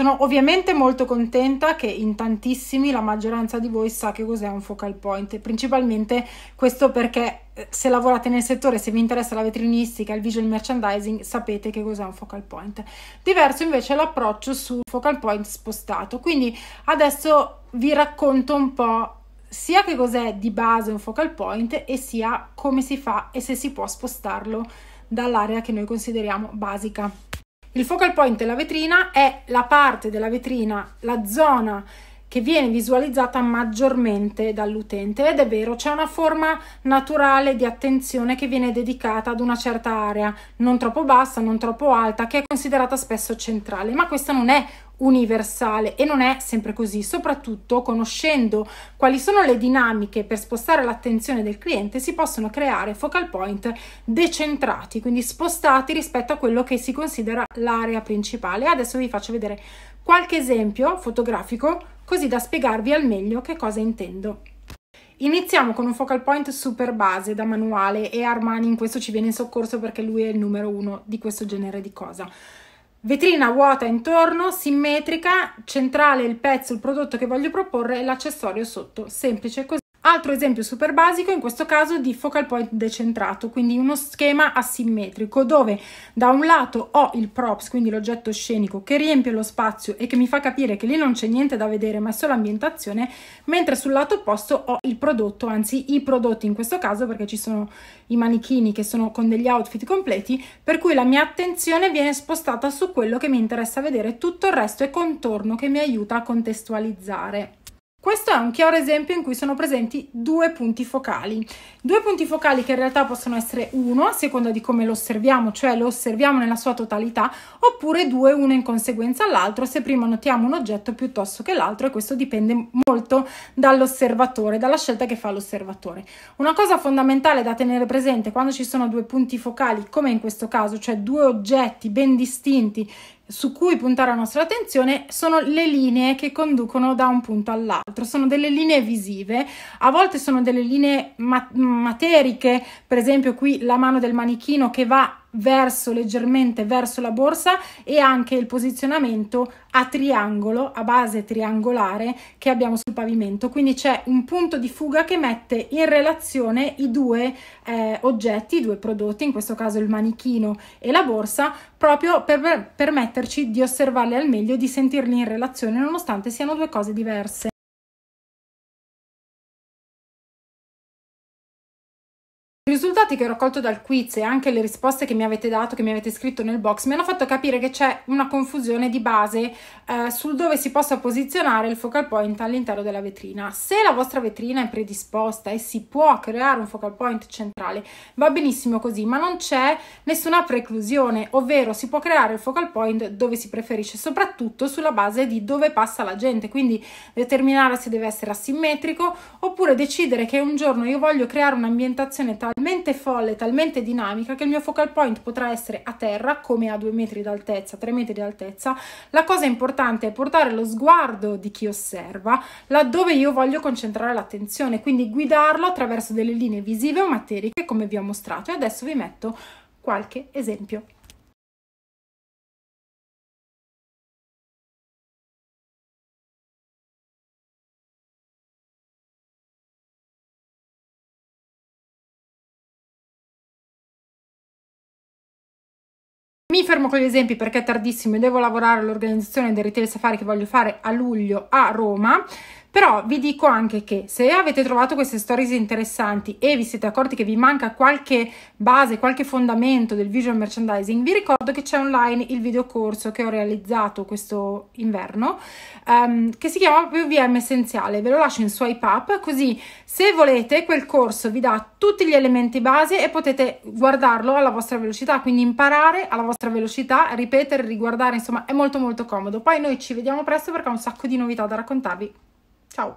Sono ovviamente molto contenta che in tantissimi la maggioranza di voi sa che cos'è un focal point, principalmente questo perché eh, se lavorate nel settore, se vi interessa la vetrinistica, il visual merchandising, sapete che cos'è un focal point. Diverso invece è l'approccio su focal point spostato, quindi adesso vi racconto un po' sia che cos'è di base un focal point e sia come si fa e se si può spostarlo dall'area che noi consideriamo basica. Il focal point della vetrina è la parte della vetrina, la zona che viene visualizzata maggiormente dall'utente ed è vero, c'è una forma naturale di attenzione che viene dedicata ad una certa area, non troppo bassa, non troppo alta, che è considerata spesso centrale, ma questa non è universale e non è sempre così, soprattutto conoscendo quali sono le dinamiche per spostare l'attenzione del cliente si possono creare focal point decentrati, quindi spostati rispetto a quello che si considera l'area principale. Adesso vi faccio vedere qualche esempio fotografico così da spiegarvi al meglio che cosa intendo. Iniziamo con un focal point super base da manuale e Armani in questo ci viene in soccorso perché lui è il numero uno di questo genere di cosa. Vetrina vuota intorno, simmetrica, centrale il pezzo, il prodotto che voglio proporre e l'accessorio sotto, semplice così. Altro esempio super basico in questo caso di focal point decentrato, quindi uno schema asimmetrico dove da un lato ho il props, quindi l'oggetto scenico che riempie lo spazio e che mi fa capire che lì non c'è niente da vedere ma è solo ambientazione, mentre sul lato opposto ho il prodotto, anzi i prodotti in questo caso perché ci sono i manichini che sono con degli outfit completi, per cui la mia attenzione viene spostata su quello che mi interessa vedere, tutto il resto è contorno che mi aiuta a contestualizzare. Questo è un chiaro esempio in cui sono presenti due punti focali. Due punti focali che in realtà possono essere uno, a seconda di come lo osserviamo, cioè lo osserviamo nella sua totalità, oppure due, uno in conseguenza all'altro, se prima notiamo un oggetto piuttosto che l'altro, e questo dipende molto dall'osservatore, dalla scelta che fa l'osservatore. Una cosa fondamentale da tenere presente quando ci sono due punti focali, come in questo caso, cioè due oggetti ben distinti su cui puntare la nostra attenzione sono le linee che conducono da un punto all'altro, sono delle linee visive, a volte sono delle linee mat- materiche, per esempio qui la mano del manichino che va verso leggermente verso la borsa e anche il posizionamento a triangolo, a base triangolare che abbiamo sul pavimento. Quindi c'è un punto di fuga che mette in relazione i due eh, oggetti, i due prodotti, in questo caso il manichino e la borsa, proprio per permetterci di osservarli al meglio, di sentirli in relazione, nonostante siano due cose diverse. I risultati che ho raccolto dal quiz e anche le risposte che mi avete dato, che mi avete scritto nel box, mi hanno fatto capire che c'è una confusione di base eh, sul dove si possa posizionare il focal point all'interno della vetrina. Se la vostra vetrina è predisposta e si può creare un focal point centrale, va benissimo così, ma non c'è nessuna preclusione, ovvero si può creare il focal point dove si preferisce, soprattutto sulla base di dove passa la gente, quindi determinare se deve essere asimmetrico oppure decidere che un giorno io voglio creare un'ambientazione tale talmente folle, talmente dinamica che il mio focal point potrà essere a terra come a due metri d'altezza, tre metri d'altezza. La cosa importante è portare lo sguardo di chi osserva laddove io voglio concentrare l'attenzione, quindi guidarlo attraverso delle linee visive o materiche come vi ho mostrato e adesso vi metto qualche esempio Mi fermo con gli esempi perché è tardissimo e devo lavorare all'organizzazione del retail safari che voglio fare a luglio a Roma. Però vi dico anche che se avete trovato queste stories interessanti e vi siete accorti che vi manca qualche base, qualche fondamento del visual merchandising, vi ricordo che c'è online il videocorso che ho realizzato questo inverno um, che si chiama VVM Essenziale. Ve lo lascio in swipe up così se volete quel corso vi dà tutti gli elementi base e potete guardarlo alla vostra velocità, quindi imparare alla vostra velocità, ripetere, riguardare, insomma è molto molto comodo. Poi noi ci vediamo presto perché ho un sacco di novità da raccontarvi. Tchau!